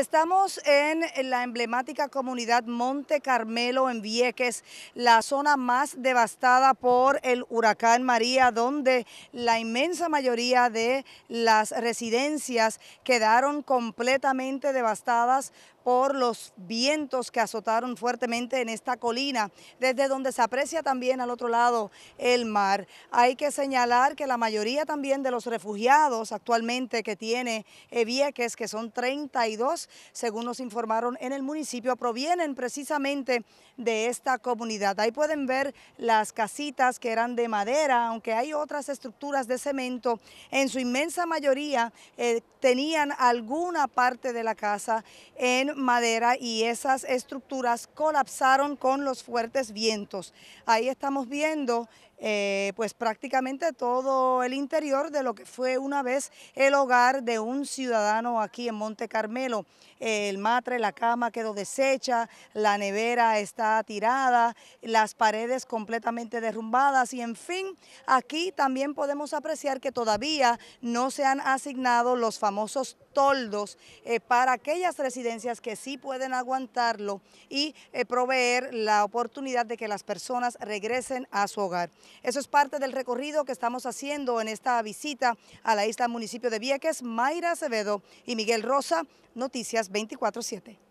Estamos en la emblemática comunidad Monte Carmelo en Vieques, la zona más devastada por el huracán María, donde la inmensa mayoría de las residencias quedaron completamente devastadas por los vientos que azotaron fuertemente en esta colina, desde donde se aprecia también al otro lado el mar. Hay que señalar que la mayoría también de los refugiados actualmente que tiene eh, Vieques, que son 32, según nos informaron en el municipio, provienen precisamente de esta comunidad. Ahí pueden ver las casitas que eran de madera, aunque hay otras estructuras de cemento, en su inmensa mayoría eh, tenían alguna parte de la casa en madera y esas estructuras colapsaron con los fuertes vientos. Ahí estamos viendo eh, pues prácticamente todo el interior de lo que fue una vez el hogar de un ciudadano aquí en Monte Carmelo el matre, la cama quedó deshecha, la nevera está tirada, las paredes completamente derrumbadas y en fin, aquí también podemos apreciar que todavía no se han asignado los famosos toldos eh, para aquellas residencias que sí pueden aguantarlo y eh, proveer la oportunidad de que las personas regresen a su hogar. Eso es parte del recorrido que estamos haciendo en esta visita a la isla municipio de Vieques. Mayra Acevedo y Miguel Rosa, Noticias 24-7.